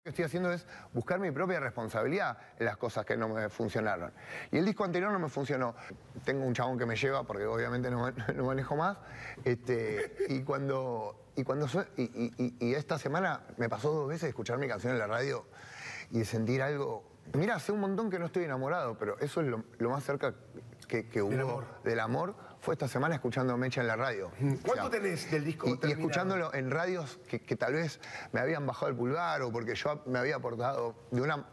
Lo que estoy haciendo es buscar mi propia responsabilidad en las cosas que no me funcionaron. Y el disco anterior no me funcionó. Tengo un chabón que me lleva, porque obviamente no, manejo más. Este, y cuando, y, cuando y, esta semana me pasó dos veces escuchar mi canción en la radio y sentir algo. Mira, hace un montón que no estoy enamorado, pero eso es lo, lo más cerca que, hubo del amor. fue esta semana escuchando Mecha en la radio. ¿Cuánto tenés del disco? Y, escuchándolo en radios que, tal vez me habían bajado el pulgar o porque yo me había portado de una...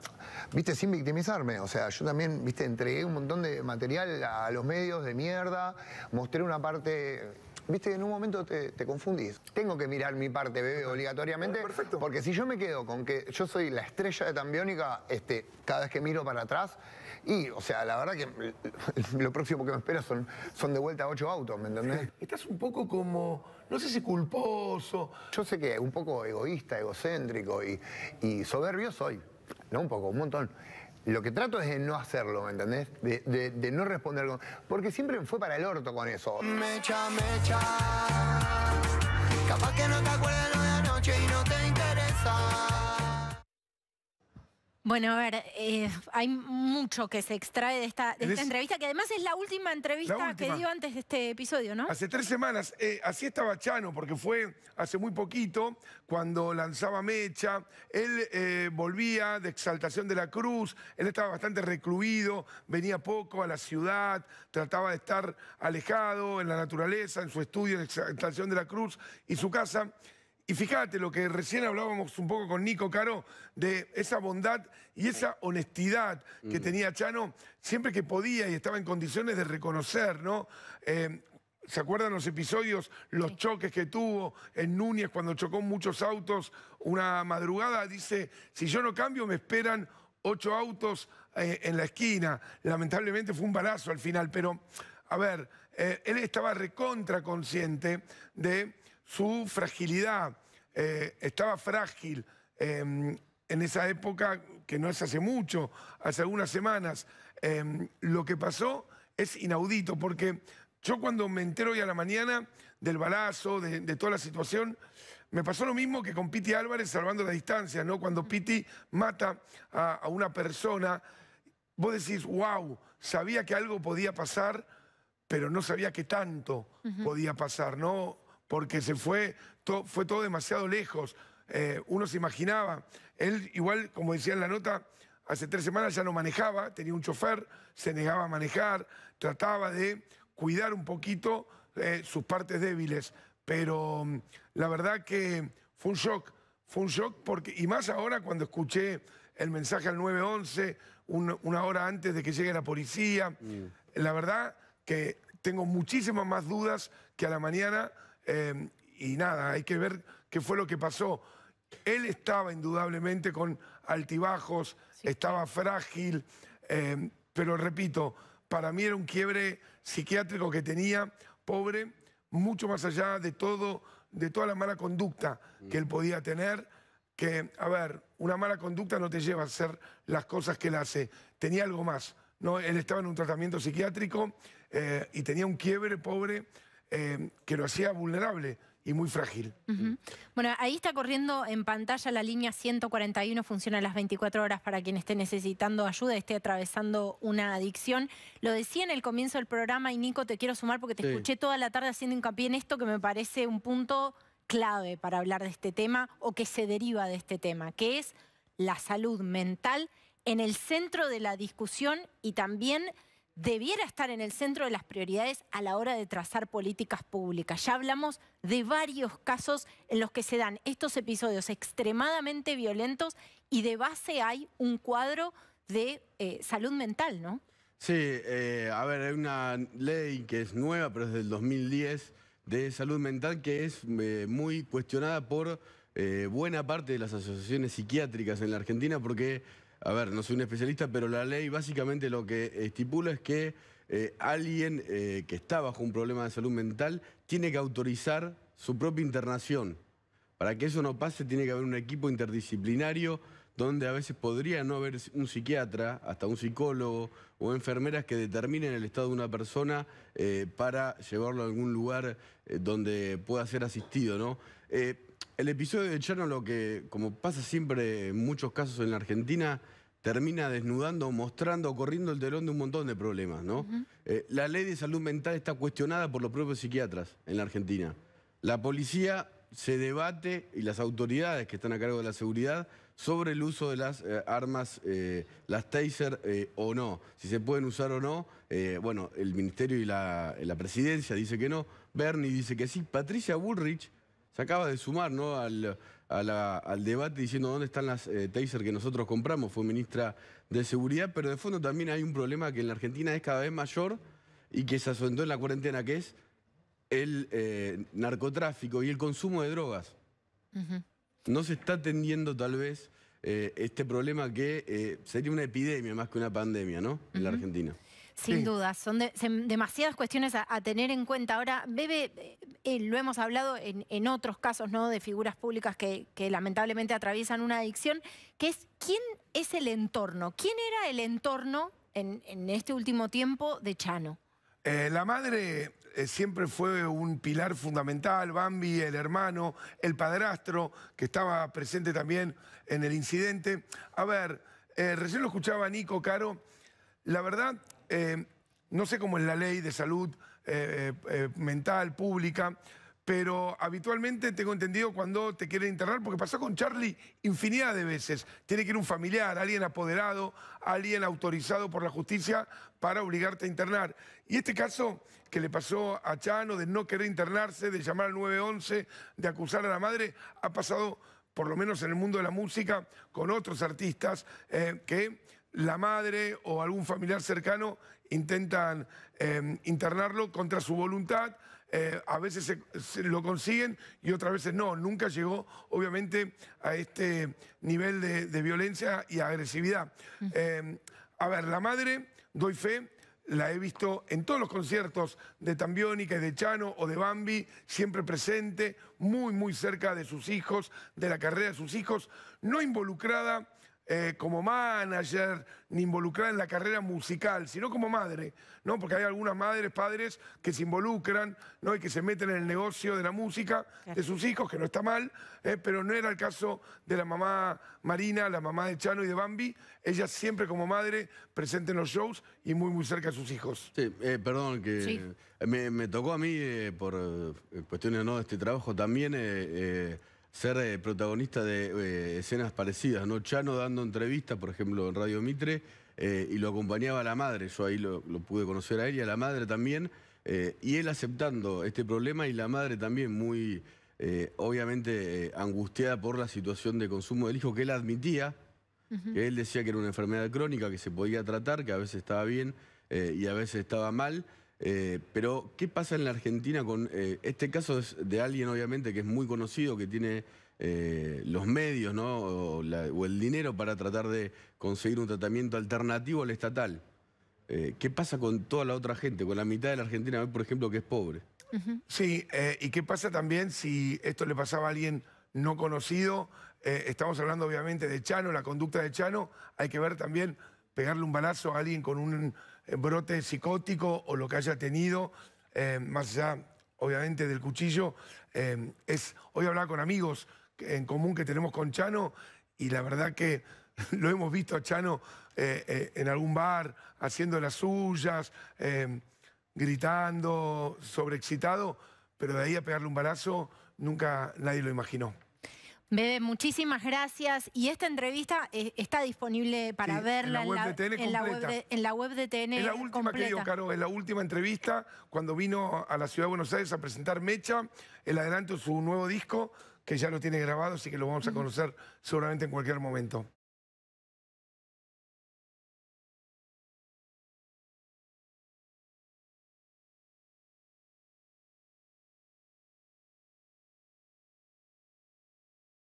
Viste, sin victimizarme. O sea, yo también, viste, entregué un montón de material a los medios de mierda, mostré una parte viste, en un momento te, confundís. Tengo que mirar mi parte, bebé, obligatoriamente. Perfecto. Porque si yo me quedo con que yo soy la estrella de Tambiónica, este, cada vez que miro para atrás, y, o sea, la verdad que eh, lo próximo que me espera son, son de vuelta ocho autos, ¿me entendés? Estás un poco como, no sé si culposo. Yo sé que un poco egoísta, egocéntrico y, soberbio soy. No un poco, un montón. Lo que trato es de no hacerlo, ¿me entendés? De, no responder Porque siempre fue para el orto con eso. me mecha, capaz que no te acuerdas. Bueno, a ver, eh, hay mucho que se extrae de esta, entrevista, que además es la última entrevista que dio antes de este episodio, ¿no? Hace tres semanas, eh, así estaba Chano, porque fue hace muy poquito cuando lanzaba Mecha, él eh, volvía de Exaltación de la Cruz, él estaba bastante recluido, venía poco a la ciudad, trataba de estar alejado en la naturaleza, en su estudio de Exaltación de la Cruz y su casa. Y fíjate lo que recién hablábamos un poco con Nico Caro de esa bondad y esa honestidad que mm. tenía Chano siempre que podía y estaba en condiciones de reconocer, ¿no? Eh, ¿Se acuerdan los episodios, los choques que tuvo en Núñez cuando chocó muchos autos una madrugada? Dice, si yo no cambio me esperan ocho autos eh, en la esquina. Lamentablemente fue un balazo al final, pero a ver, eh, él estaba recontra consciente de su fragilidad. Eh, estaba frágil em, en esa época, que no es hace mucho, hace algunas semanas. Em, lo que pasó es inaudito, porque yo cuando me entero hoy a la mañana del balazo, de, toda la situación, me pasó lo mismo que con Piti Álvarez salvando la distancia, ¿no? Cuando Piti mata a, una persona, vos decís, wow, sabía que algo podía pasar, pero no sabía que tanto podía pasar, ¿no? porque se fue, fue todo demasiado lejos. Eh, uno se imaginaba, él igual, como decía en la nota, hace tres semanas ya no manejaba, tenía un chofer, se negaba a manejar, trataba de cuidar un poquito eh, sus partes débiles, pero mm, la verdad que fue un shock, fue un shock, porque, y más ahora cuando escuché el mensaje al 911, una hora antes de que llegue la policía, mm. la verdad que tengo muchísimas más dudas que a la mañana Em, y nada, hay que ver qué fue lo que pasó. Él estaba indudablemente con altibajos, estaba frágil, em, pero repito, para mí era un quiebre psiquiátrico que tenía, pobre, mucho más allá de todo, de toda la mala conducta que él podía tener, que, a ver, una mala conducta no te lleva a hacer las cosas que él hace, tenía algo más. No, él estaba en un tratamiento psiquiátrico eh, y tenía un quiebre pobre Em, que lo hacía vulnerable y muy frágil. Bueno, ahí está corriendo en pantalla la línea 141, funciona las 24 horas para quien esté necesitando ayuda, esté atravesando una adicción. Lo decía en el comienzo del programa y Nico, te quiero sumar porque te escuché toda la tarde haciendo hincapié en esto que me parece un punto clave para hablar de este tema o que se deriva de este tema, que es la salud mental en el centro de la discusión y también debiera estar en el centro de las prioridades a la hora de trazar políticas públicas. Ya hablamos de varios casos en los que se dan estos episodios extremadamente violentos y de base hay un cuadro de eh, salud mental, ¿no? Sí, eh, a ver, hay una ley que es nueva, pero es del 2010, de salud mental, que es eh, muy cuestionada por buena parte de las asociaciones psiquiátricas en la Argentina porque a ver, no soy un especialista, pero la ley básicamente lo que estipula es que eh, alguien eh, que está bajo un problema de salud mental tiene que autorizar su propia internación. Para que eso no pase tiene que haber un equipo interdisciplinario donde a veces podría no haber un psiquiatra, hasta un psicólogo o enfermeras que determinen el estado de una persona eh, para llevarlo a algún lugar donde pueda ser asistido, ¿no? El episodio de Chano, lo que, como pasa siempre en muchos casos en la Argentina, termina desnudando, mostrando, corriendo el telón de un montón de problemas, ¿no? Eh, la ley de salud mental está cuestionada por los propios psiquiatras en la Argentina. La policía se debate y las autoridades que están a cargo de la seguridad sobre el uso de las eh, armas, eh, las taser o no, si se pueden usar o no. bueno, el ministerio y la, presidencia dice que no, Bernie dice que sí, Patricia Bullrich se acaba de sumar al, debate diciendo dónde están las eh, taser que nosotros compramos, fue ministra de Seguridad, pero de fondo también hay un problema que en la Argentina es cada vez mayor y que se asentó en la cuarentena, que es el eh, narcotráfico y el consumo de drogas. No se está atendiendo tal vez eh, este problema que sería una epidemia más que una pandemia, ¿no? En la Argentina. Sin duda, son, demasiadas cuestiones a, tener en cuenta. Ahora, Bebe, eh, eh, lo hemos hablado en, otros casos ¿no? de figuras públicas que, lamentablemente atraviesan una adicción, que es quién es el entorno, quién era el entorno en, este último tiempo de Chano. Eh, la madre siempre fue un pilar fundamental, Bambi, el hermano, el padrastro, que estaba presente también en el incidente. A ver, recién lo escuchaba Nico Caro la verdad, eh, no sé cómo es la ley de salud eh, eh, mental, pública, pero habitualmente tengo entendido cuando te quieren internar, porque pasó con Charlie infinidad de veces. Tiene que ir un familiar, alguien apoderado, alguien autorizado por la justicia para obligarte a internar. Y este caso que le pasó a Chano de no querer internarse, de llamar al 911, de acusar a la madre, ha pasado, por lo menos en el mundo de la música, con otros artistas que la madre o algún familiar cercano intentan em, internarlo contra su voluntad. Eh, a veces lo consiguen y otras veces no. Nunca llegó, obviamente, a este nivel de, violencia y agresividad. Em, a ver, la madre, doy fe, la he visto en todos los conciertos de Tambiónica y de Chano o de Bambi, siempre presente, muy, muy cerca de sus hijos, de la carrera de sus hijos, no involucrada eh, como manager, ni involucrada en la carrera musical, sino como madre, ¿no? Porque hay algunas madres, padres que se involucran, ¿no? Y que se meten en el negocio de la música de sus hijos, que no está mal, ¿eh? pero no era el caso de la mamá Marina, la mamá de Chano y de Bambi. Ella siempre como madre presente en los shows y muy, muy cerca de sus hijos. Sí, eh, perdón, que me, tocó a mí, por cuestiones no de este trabajo, también ser eh, protagonista de eh, escenas parecidas, ¿no? Chano dando entrevistas, por ejemplo, en Radio Mitre, eh, y lo acompañaba la madre, yo ahí lo, pude conocer a él y a la madre también, y él aceptando este problema y la madre también muy, obviamente, angustiada por la situación de consumo del hijo, que él admitía, que él decía que era una enfermedad crónica, que se podía tratar, que a veces estaba bien y a veces estaba mal, eh, pero, ¿qué pasa en la Argentina con eh, este caso de alguien, obviamente, que es muy conocido, que tiene eh, los medios ¿no? o, el dinero para tratar de conseguir un tratamiento alternativo al estatal? ¿Qué pasa con toda la otra gente, con la mitad de la Argentina, por ejemplo, que es pobre? Sí, ¿y qué pasa también si esto le pasaba a alguien no conocido? estamos hablando, obviamente, de Chano, la conducta de Chano. Hay que ver también pegarle un balazo a alguien con un eh, brote psicótico o lo que haya tenido, eh, más allá, obviamente, del cuchillo, eh, es hoy hablar con amigos en común que tenemos con Chano y la verdad que lo hemos visto a Chano en algún bar haciendo las suyas, gritando, sobreexcitado, pero de ahí a pegarle un balazo nunca nadie lo imaginó. Bebe, muchísimas gracias. Y esta entrevista eh, está disponible para verla en la, web de, en la, web de, TN. Es la última es la última entrevista cuando vino a la ciudad de Buenos Aires a presentar Mecha, el adelanto de su nuevo disco, que ya lo tiene grabado, así que lo vamos a conocer seguramente en cualquier momento.